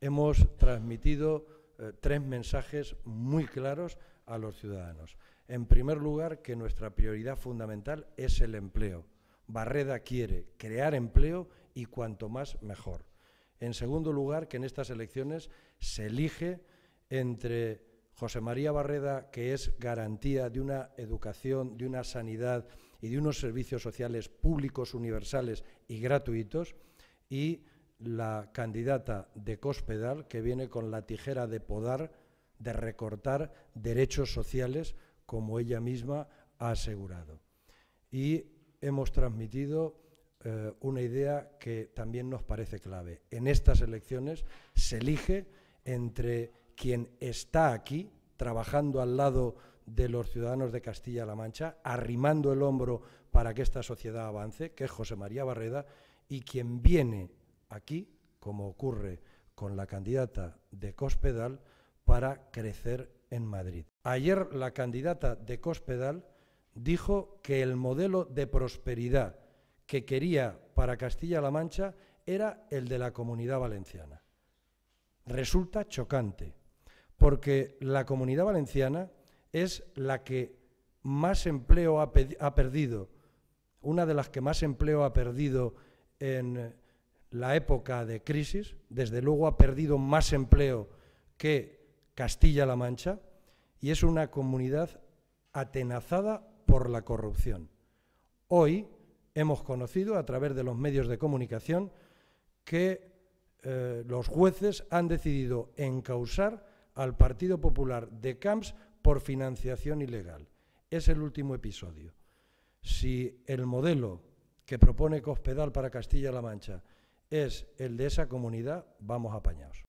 Hemos transmitido eh, tres mensajes muy claros a los ciudadanos. En primer lugar, que nuestra prioridad fundamental es el empleo. Barreda quiere crear empleo y cuanto más mejor. En segundo lugar, que en estas elecciones se elige entre José María Barreda, que es garantía de una educación, de una sanidad y de unos servicios sociales públicos, universales y gratuitos, y la candidata de Cospedal, que viene con la tijera de podar, de recortar derechos sociales, como ella misma ha asegurado. Y hemos transmitido eh, una idea que también nos parece clave. En estas elecciones se elige entre quien está aquí, trabajando al lado de los ciudadanos de Castilla-La Mancha, arrimando el hombro para que esta sociedad avance, que es José María Barreda, y quien viene aquí, como ocurre con la candidata de Cospedal, para crecer en Madrid. Ayer la candidata de Cospedal dijo que el modelo de prosperidad que quería para Castilla-La Mancha era el de la comunidad valenciana. Resulta chocante, porque la comunidad valenciana es la que más empleo ha, perdido, una de las que más empleo ha perdido en la época de crisis, desde luego ha perdido más empleo que Castilla-La Mancha y es una comunidad atenazada por la corrupción. Hoy hemos conocido a través de los medios de comunicación que eh, los jueces han decidido encausar al Partido Popular de Camps por financiación ilegal. Es el último episodio. Si el modelo que propone Cospedal para Castilla-La Mancha es el de esa comunidad, vamos a apañados.